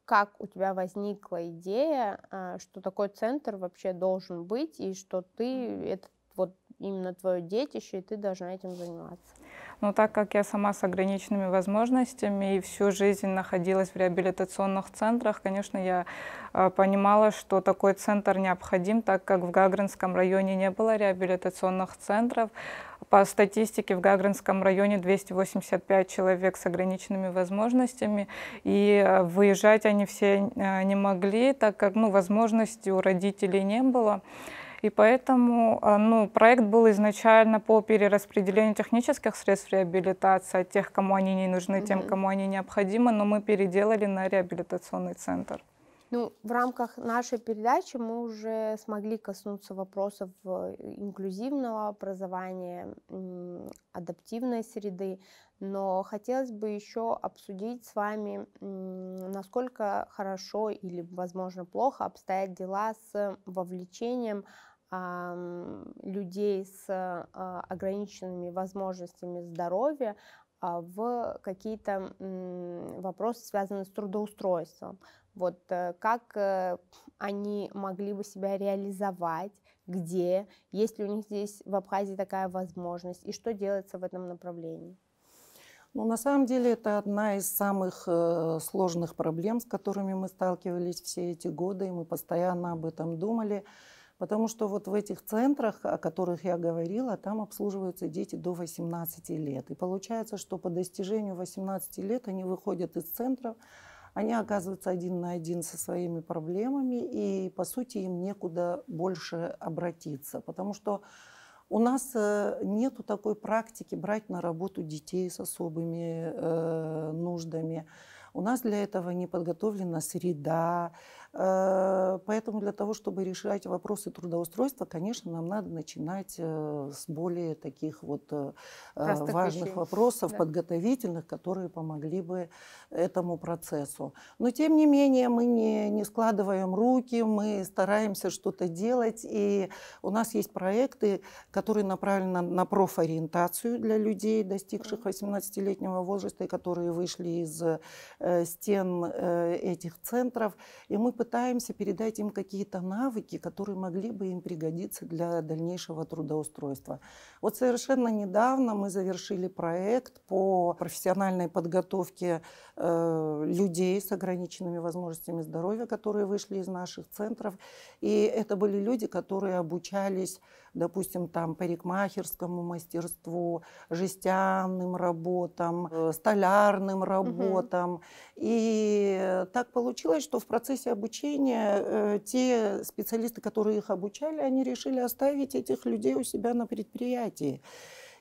как у тебя возникла идея, а, что такой центр вообще должен быть, и что ты, это вот именно твое детище, и ты должна этим заниматься? Но так как я сама с ограниченными возможностями и всю жизнь находилась в реабилитационных центрах, конечно, я а, понимала, что такой центр необходим, так как в Гагринском районе не было реабилитационных центров. По статистике в Гагринском районе 285 человек с ограниченными возможностями, и а, выезжать они все а, не могли, так как ну, возможности у родителей не было. И поэтому а, ну, проект был изначально по перераспределению технических средств реабилитации от тех, кому они не нужны, тем, кому они необходимы, но мы переделали на реабилитационный центр. Ну, в рамках нашей передачи мы уже смогли коснуться вопросов э, инклюзивного образования, адаптивной среды, но хотелось бы еще обсудить с вами, насколько хорошо или, возможно, плохо обстоят дела с вовлечением а, людей с а, ограниченными возможностями здоровья а, в какие-то вопросы, связанные с трудоустройством. Вот э, как э, они могли бы себя реализовать, где, есть ли у них здесь в Абхазии такая возможность и что делается в этом направлении? Ну, на самом деле это одна из самых э, сложных проблем, с которыми мы сталкивались все эти годы, и мы постоянно об этом думали. Потому что вот в этих центрах, о которых я говорила, там обслуживаются дети до 18 лет. И получается, что по достижению 18 лет они выходят из центров, они оказываются один на один со своими проблемами, и, по сути, им некуда больше обратиться. Потому что у нас э, нет такой практики брать на работу детей с особыми э, нуждами. У нас для этого не подготовлена среда, Э, поэтому для того, чтобы решать вопросы трудоустройства, конечно, нам надо начинать э, с более таких вот э, Простых важных вещей. вопросов, да. подготовительных, которые помогли бы этому процессу. Но тем не менее мы не, не складываем руки, мы стараемся что-то делать, и у нас есть проекты, которые направлены на профориентацию для людей, достигших 18-летнего возраста, и которые вышли из стен этих центров, и мы пытаемся передать им какие-то навыки, которые могли бы им пригодиться для дальнейшего трудоустройства. Вот совершенно недавно мы завершили проект по профессиональной подготовке э, людей с ограниченными возможностями здоровья, которые вышли из наших центров. И это были люди, которые обучались допустим, там парикмахерскому мастерству, жестяным работам, э, столярным работам. Угу. И так получилось, что в процессе обучения э, те специалисты, которые их обучали, они решили оставить этих людей у себя на предприятии.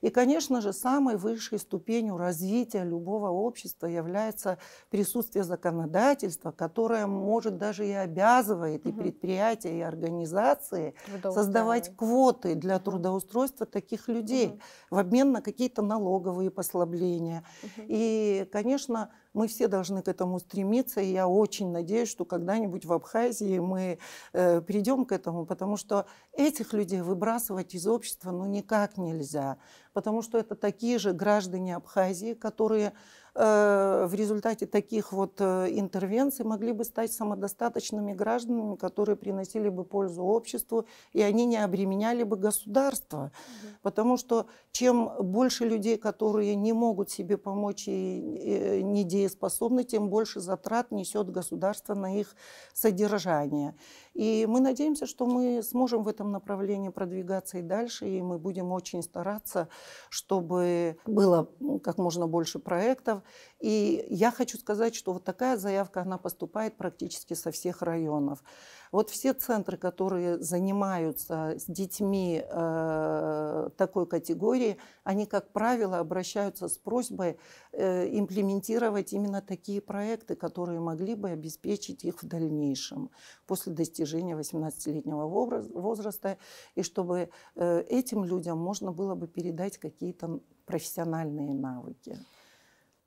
И, конечно же, самой высшей ступенью развития любого общества является присутствие законодательства, которое может даже и обязывает угу. и предприятия, и организации создавать квоты для трудоустройства таких людей угу. в обмен на какие-то налоговые послабления. Угу. И, конечно, мы все должны к этому стремиться, и я очень надеюсь, что когда-нибудь в Абхазии мы э, придем к этому, потому что этих людей выбрасывать из общества ну никак нельзя, потому что это такие же граждане Абхазии, которые Э, в результате таких вот э, интервенций могли бы стать самодостаточными гражданами, которые приносили бы пользу обществу, и они не обременяли бы государство. Угу. Потому что чем больше людей, которые не могут себе помочь и э, недееспособны, тем больше затрат несет государство на их содержание. И мы надеемся, что мы сможем в этом направлении продвигаться и дальше, и мы будем очень стараться, чтобы было как можно больше проектов. И я хочу сказать, что вот такая заявка, она поступает практически со всех районов. Вот все центры, которые занимаются с детьми э, такой категории, они, как правило, обращаются с просьбой э, имплементировать именно такие проекты, которые могли бы обеспечить их в дальнейшем после достижения 18-летнего возраста, и чтобы э, этим людям можно было бы передать какие-то профессиональные навыки.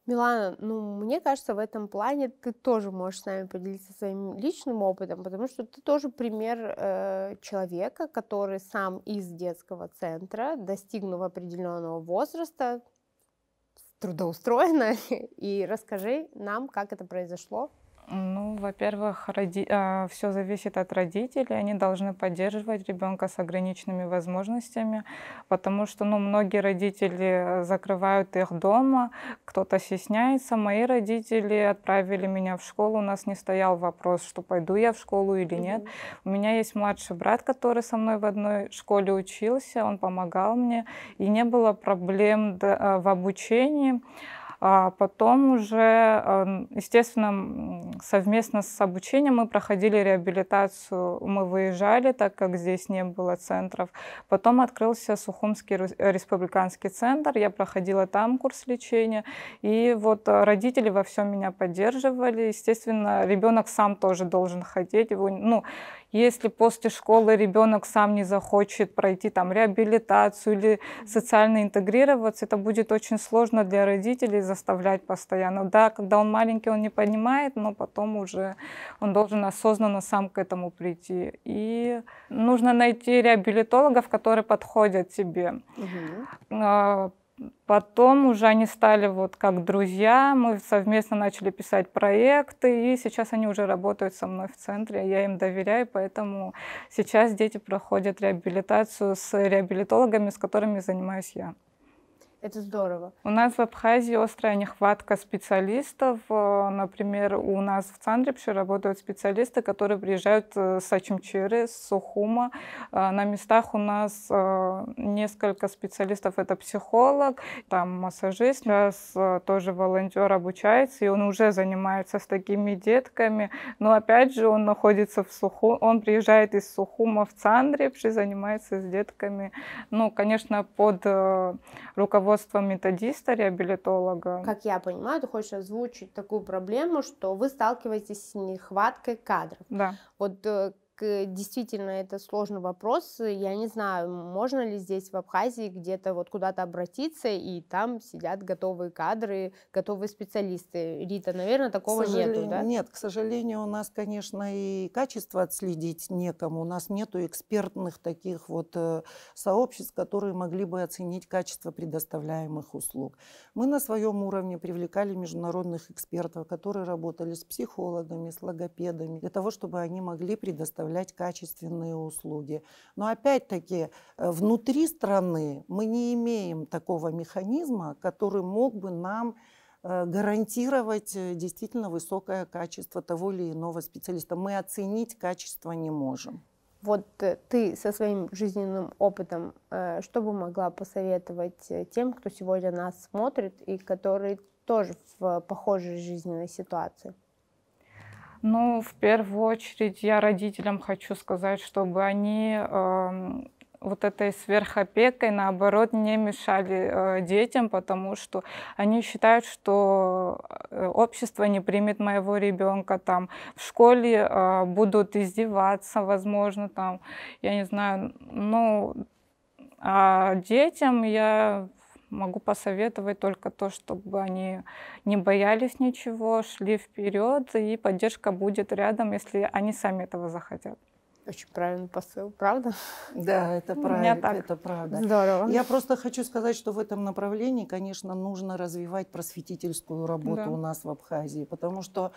Милана, ну, мне кажется, в этом плане ты тоже можешь с нами поделиться своим личным опытом, потому что ты тоже пример э, человека, который сам из детского центра, достигнув определенного возраста, трудоустроена, и расскажи нам, как это произошло, ну, во-первых, роди... а, все зависит от родителей. Они должны поддерживать ребенка с ограниченными возможностями, потому что ну, многие родители закрывают их дома, кто-то стесняется. Мои родители отправили меня в школу. У нас не стоял вопрос, что пойду я в школу или нет. У меня есть младший брат, который со мной в одной школе учился, он помогал мне, и не было проблем а, в обучении. А потом уже, естественно, совместно с обучением мы проходили реабилитацию, мы выезжали, так как здесь не было центров. Потом открылся Сухумский э, республиканский центр, я проходила там курс лечения. И вот э, родители во всем меня поддерживали. Естественно, ребенок сам тоже должен ходить. Его, ну, если после школы ребенок сам не захочет пройти там реабилитацию или социально интегрироваться, это будет очень сложно для родителей заставлять постоянно. Да, когда он маленький, он не понимает, но потом уже он должен осознанно сам к этому прийти. И нужно найти реабилитологов, которые подходят тебе. Угу Потом уже они стали вот как друзья, мы совместно начали писать проекты, и сейчас они уже работают со мной в центре, я им доверяю, поэтому сейчас дети проходят реабилитацию с реабилитологами, с которыми занимаюсь я. Это здорово. У нас в Абхазии острая нехватка специалистов. Э, например, у нас в Цандрипше работают специалисты, которые приезжают э, с Ачимчиры, с Сухума. Э, на местах у нас несколько специалистов. Это психолог, там массажист. Сейчас тоже волонтер обучается, и он уже занимается с такими детками. Но опять же, он находится в Суху, он приезжает из Сухума в Цандрипше, занимается с детками. Ну, конечно, под руководством руководством методиста, реабилитолога. Как я понимаю, ты хочешь озвучить такую проблему, что вы сталкиваетесь с нехваткой кадров. Да. Вот э, Э, действительно это сложный вопрос. Я не знаю, можно ли здесь в Абхазии где-то вот куда-то обратиться, и там сидят готовые кадры, готовые специалисты. Рита, наверное, такого нету, да? Нет, к сожалению, у нас, конечно, и качество отследить некому. У нас нету экспертных таких вот э, сообществ, которые могли бы оценить качество предоставляемых услуг. Мы на своем уровне привлекали международных экспертов, которые работали с психологами, с логопедами, для того, чтобы они могли предоставлять предоставлять качественные услуги. Но опять-таки э, внутри страны мы не имеем такого механизма, который мог бы нам э, гарантировать э, действительно высокое качество того или иного специалиста. Мы оценить качество не можем. Вот ты со своим жизненным опытом, что бы могла посоветовать тем, кто сегодня нас смотрит и которые тоже в похожей жизненной ситуации? Ну, в первую очередь я родителям хочу сказать, чтобы они э, вот этой сверхопекой, наоборот, не мешали э, детям, потому что они считают, что э, общество не примет моего ребенка, там в школе э, будут издеваться, возможно, там, я не знаю, ну, а детям я могу посоветовать только то, чтобы они не боялись ничего, шли вперед, и поддержка будет рядом, если они сами этого захотят. Очень правильный посыл, правда? Да, это правильно, это правда. Здорово. Я просто хочу сказать, что в этом направлении, конечно, нужно развивать просветительскую работу да. у нас в Абхазии, потому что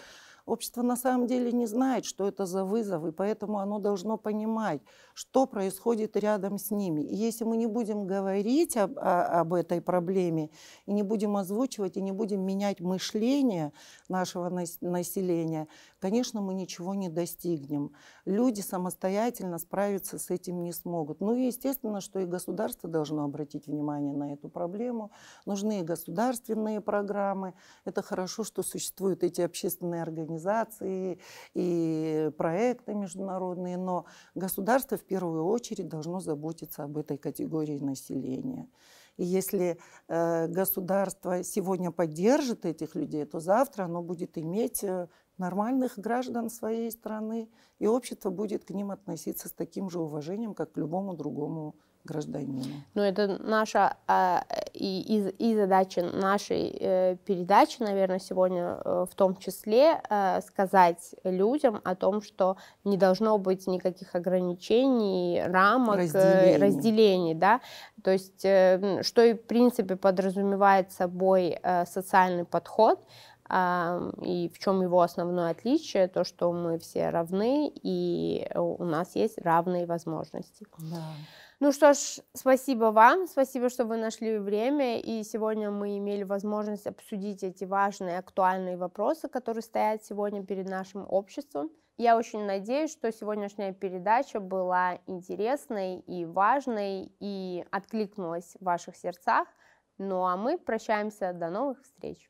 Общество на самом деле не знает, что это за вызов, и поэтому оно должно понимать, что происходит рядом с ними. И если мы не будем говорить об, о, об этой проблеме, и не будем озвучивать, и не будем менять мышление нашего населения, конечно, мы ничего не достигнем. Люди самостоятельно справиться с этим не смогут. Ну и, естественно, что и государство должно обратить внимание на эту проблему. Нужны и государственные программы. Это хорошо, что существуют эти общественные организации и проекты международные, но государство в первую очередь должно заботиться об этой категории населения. И если э, государство сегодня поддержит этих людей, то завтра оно будет иметь э, нормальных граждан своей страны, и общество будет к ним относиться с таким же уважением, как к любому другому гражданину. Ну, это наша э, и, и, задача нашей э, передачи, наверное, сегодня э, в том числе э, сказать людям о том, что не должно быть никаких ограничений, рамок, э, разделений, разделений да, то есть, э, что и в принципе подразумевает собой э, социальный подход, и в чем его основное отличие, то, что мы все равны, и у нас есть равные возможности. Да. Ну что ж, спасибо вам, спасибо, что вы нашли время, и сегодня мы имели возможность обсудить эти важные, актуальные вопросы, которые стоят сегодня перед нашим обществом. Я очень надеюсь, что сегодняшняя передача была интересной и важной, и откликнулась в ваших сердцах. Ну а мы прощаемся, до новых встреч!